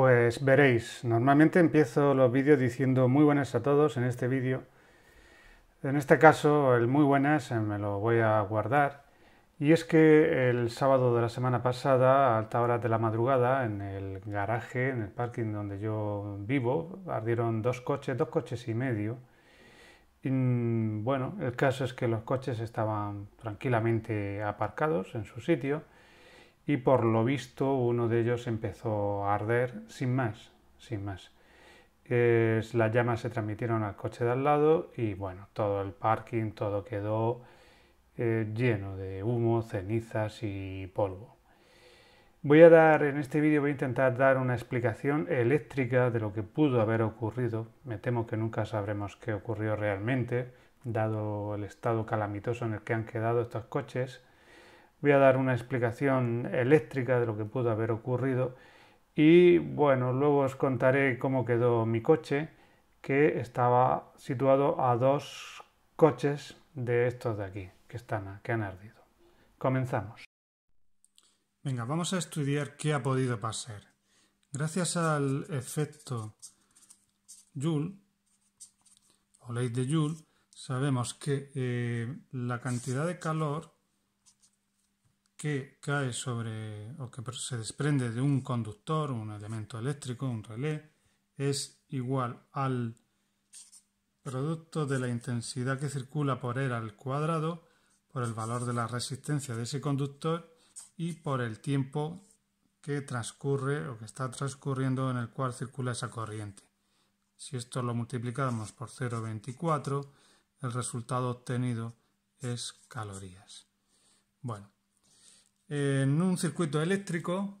Pues veréis, normalmente empiezo los vídeos diciendo muy buenas a todos en este vídeo. En este caso, el muy buenas eh, me lo voy a guardar. Y es que el sábado de la semana pasada, a altas hora de la madrugada, en el garaje, en el parking donde yo vivo, ardieron dos coches, dos coches y medio. Y, mm, bueno, el caso es que los coches estaban tranquilamente aparcados en su sitio y por lo visto uno de ellos empezó a arder sin más, sin más. las llamas se transmitieron al coche de al lado y bueno, todo el parking, todo quedó eh, lleno de humo, cenizas y polvo. Voy a dar, en este vídeo voy a intentar dar una explicación eléctrica de lo que pudo haber ocurrido. Me temo que nunca sabremos qué ocurrió realmente, dado el estado calamitoso en el que han quedado estos coches voy a dar una explicación eléctrica de lo que pudo haber ocurrido y bueno, luego os contaré cómo quedó mi coche que estaba situado a dos coches de estos de aquí que están que han ardido. Comenzamos. Venga, vamos a estudiar qué ha podido pasar. Gracias al efecto Joule o ley de Joule, sabemos que eh, la cantidad de calor que cae sobre o que se desprende de un conductor, un elemento eléctrico, un relé, es igual al producto de la intensidad que circula por él al cuadrado, por el valor de la resistencia de ese conductor y por el tiempo que transcurre o que está transcurriendo en el cual circula esa corriente. Si esto lo multiplicamos por 0,24, el resultado obtenido es calorías. Bueno, eh, en un circuito eléctrico,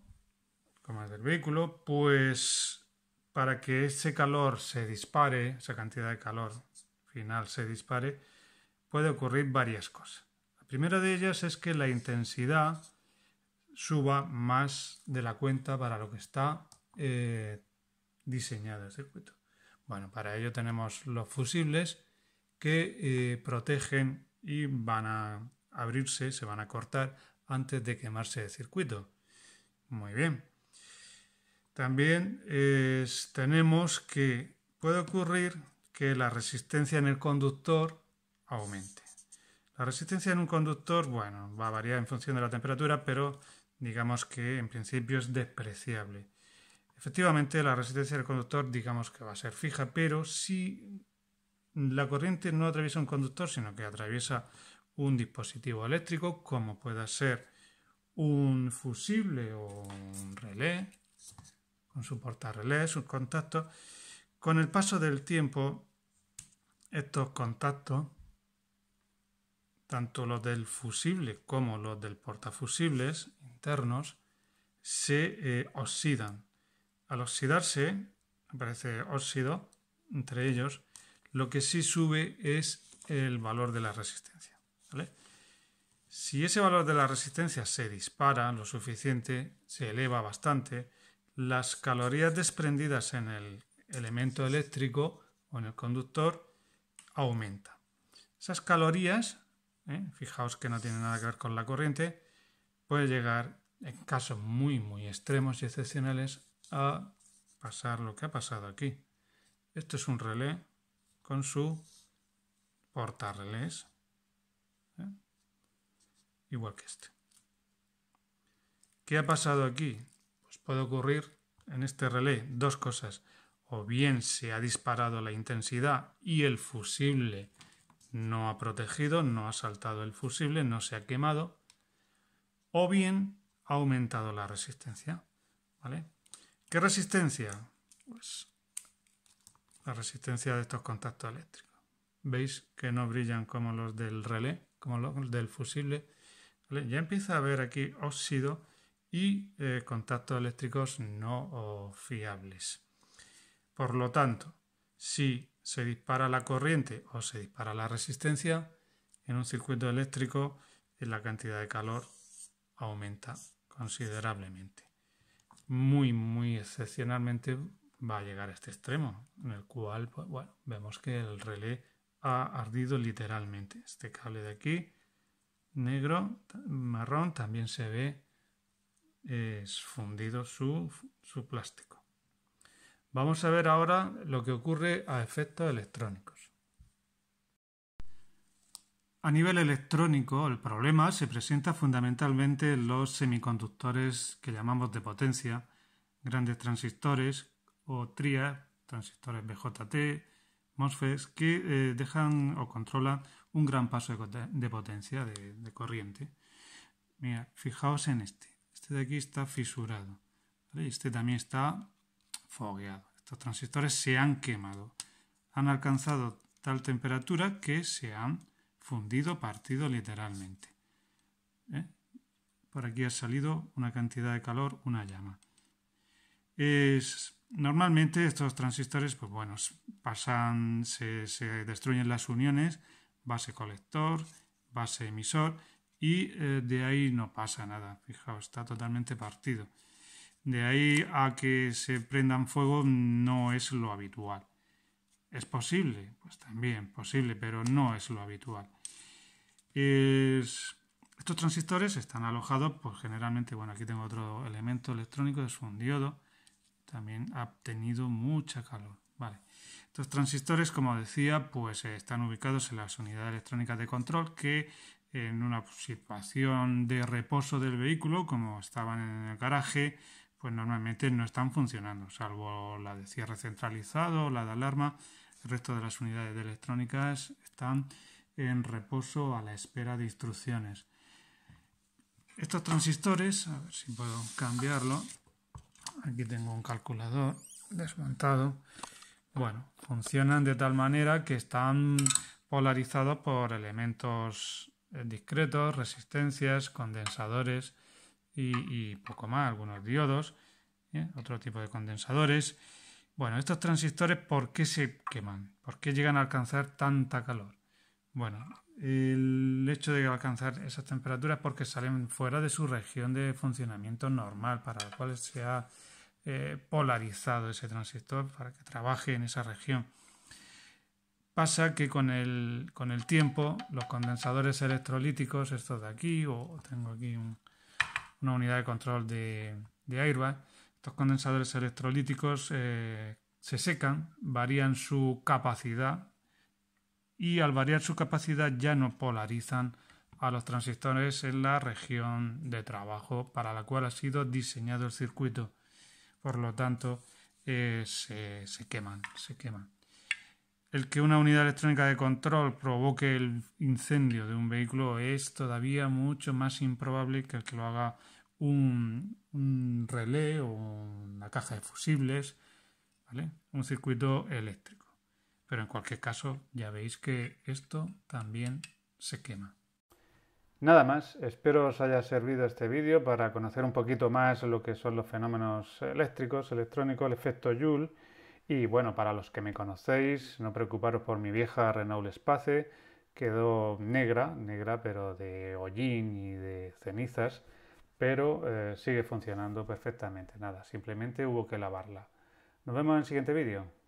como el del vehículo, pues para que ese calor se dispare, esa cantidad de calor final se dispare, puede ocurrir varias cosas. La primera de ellas es que la intensidad suba más de la cuenta para lo que está eh, diseñado el circuito. Bueno, para ello tenemos los fusibles que eh, protegen y van a abrirse, se van a cortar antes de quemarse el circuito. Muy bien. También tenemos que puede ocurrir que la resistencia en el conductor aumente. La resistencia en un conductor, bueno, va a variar en función de la temperatura, pero digamos que en principio es despreciable. Efectivamente, la resistencia del conductor digamos que va a ser fija, pero si la corriente no atraviesa un conductor, sino que atraviesa un dispositivo eléctrico como pueda ser un fusible o un relé con su porta-relé, sus contactos. Con el paso del tiempo, estos contactos, tanto los del fusible como los del porta-fusibles internos, se eh, oxidan. Al oxidarse, aparece óxido entre ellos, lo que sí sube es el valor de la resistencia. Si ese valor de la resistencia se dispara lo suficiente, se eleva bastante, las calorías desprendidas en el elemento eléctrico o en el conductor aumentan. Esas calorías, ¿eh? fijaos que no tienen nada que ver con la corriente, puede llegar en casos muy muy extremos y excepcionales a pasar lo que ha pasado aquí. Esto es un relé con su porta relés igual que este. ¿Qué ha pasado aquí? Pues puede ocurrir en este relé dos cosas. O bien se ha disparado la intensidad y el fusible no ha protegido, no ha saltado el fusible, no se ha quemado. O bien ha aumentado la resistencia. ¿Qué resistencia? Pues la resistencia de estos contactos eléctricos. ¿Veis que no brillan como los del relé, como los del fusible? Ya empieza a haber aquí óxido y eh, contactos eléctricos no fiables. Por lo tanto, si se dispara la corriente o se dispara la resistencia, en un circuito eléctrico la cantidad de calor aumenta considerablemente. Muy, muy excepcionalmente va a llegar a este extremo, en el cual pues, vemos que el relé ha ardido literalmente. Este cable de aquí negro, marrón, también se ve eh, fundido su, su plástico. Vamos a ver ahora lo que ocurre a efectos electrónicos. A nivel electrónico, el problema se presenta fundamentalmente en los semiconductores que llamamos de potencia, grandes transistores o TRIA, transistores BJT, que eh, dejan o controlan un gran paso de, potencia, de, corriente. Mira, fijaos en este. Este de aquí está fisurado. Este también está fogueado. Estos transistores se han quemado. Han alcanzado tal temperatura que se han fundido, partido literalmente. ¿eh? Por aquí ha salido una cantidad de calor, una llama. Es Normalmente estos transistores, pues bueno, pasan, se, destruyen las uniones, base colector, base emisor, y eh, de ahí no pasa nada. Fijaos, está totalmente partido. De ahí a que se prendan fuego no es lo habitual. ¿Es posible? Pues también posible, pero no es lo habitual. Estos transistores están alojados, pues generalmente, bueno, aquí tengo otro elemento electrónico, es un diodo también ha obtenido mucha calor. Vale. Estos transistores, como decía, pues eh, están ubicados en las unidades electrónicas de control que en una situación de reposo del vehículo, como estaban en el garaje, pues normalmente no están funcionando, salvo la de cierre centralizado, la de alarma. El resto de las unidades electrónicas están en reposo a la espera de instrucciones. Estos transistores, a ver si puedo cambiarlo, Aquí tengo un calculador desmontado. Bueno, funcionan de tal manera que están polarizados por elementos eh, discretos, resistencias, condensadores y, poco más, algunos diodos, ¿eh? otro tipo de condensadores. Bueno, estos transistores, ¿por qué se queman? ¿Por qué llegan a alcanzar tanta calor? Bueno, el hecho de alcanzar esas temperaturas porque salen fuera de su región de funcionamiento normal, para la cual se ha eh, polarizado ese transistor para que trabaje en esa región. Pasa que con el, tiempo los condensadores electrolíticos, estos de aquí, o tengo aquí una unidad de control de, de estos condensadores electrolíticos eh, se secan, varían su capacidad y al variar su capacidad ya no polarizan a los transistores en la región de trabajo para la cual ha sido diseñado el circuito. Por lo tanto, eh, se, queman, se queman. El que una unidad electrónica de control provoque el incendio de un vehículo es todavía mucho más improbable que el que lo haga un, relé o una caja de fusibles, un circuito eléctrico. Pero en cualquier caso, ya veis que esto también se quema. Nada más, espero os haya servido este vídeo para conocer un poquito más lo que son los fenómenos eléctricos, electrónicos, el efecto Joule. Y bueno, para los que me conocéis, no preocuparos por mi vieja Renault Espace, quedó negra, negra pero de hollín y de cenizas, pero eh, sigue funcionando perfectamente. Nada, simplemente hubo que lavarla. Nos vemos en el siguiente vídeo.